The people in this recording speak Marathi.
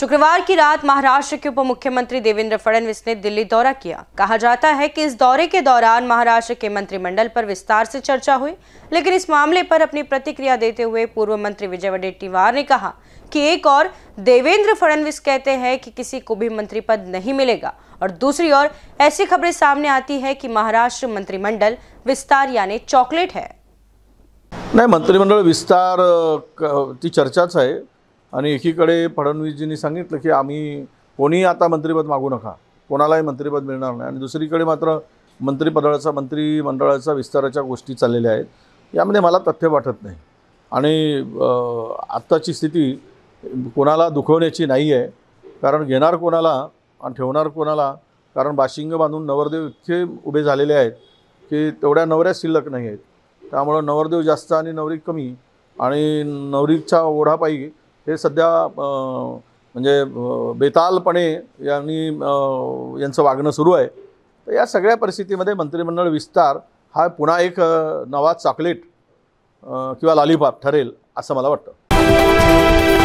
शुक्रवार की रात महाराष्ट्र के उप मुख्यमंत्री देवेंद्र फडणवीस ने दिल्ली दौरा किया कहा जाता है कि इस दौरे के दौरान महाराष्ट्र के मंत्रिमंडल पर विस्तार से चर्चा हुई लेकिन इस मामले पर अपनी प्रतिक्रिया देते हुए पूर्व मंत्री विजय वडेट्टीवार ने कहा कि एक और देवेंद्र फडणवीस कहते हैं कि किसी को भी मंत्री पद नहीं मिलेगा और दूसरी ओर ऐसी खबरें सामने आती है कि महाराष्ट्र मंत्रिमंडल विस्तार यानी चॉकलेट है नहीं मंत्रिमंडल विस्तार की चर्चा है आणि एकीकडे फडणवीसजींनी सांगितलं की आम्ही कोणीही आता मंत्रिपद मागू नका कोणालाही मंत्रिपद मिळणार नाही आणि दुसरीकडे मात्र मंत्रिपदाचा मंत्रिमंडळाचा विस्ताराच्या गोष्टी चाललेल्या आहेत यामध्ये मला तथ्य वाटत नाही आणि आत्ताची स्थिती कोणाला दुखवण्याची नाही आहे कारण घेणार कोणाला आणि ठेवणार कोणाला कारण बाशिंग बांधून नवरदेव इतके उभे झालेले आहेत की तेवढ्या नवऱ्या शिल्लक नाही आहेत त्यामुळं नवरदेव जास्त आणि नवरी कमी आणि नवरीचा ओढापाई हे सध्या म्हणजे बेतालपणे यांनी यांचं वागणं सुरू आहे तर या सगळ्या परिस्थितीमध्ये मंत्रिमंडळ विस्तार हा पुन्हा एक नवा चॉकलेट किंवा लॉलीपॉप ठरेल असं मला वाटतं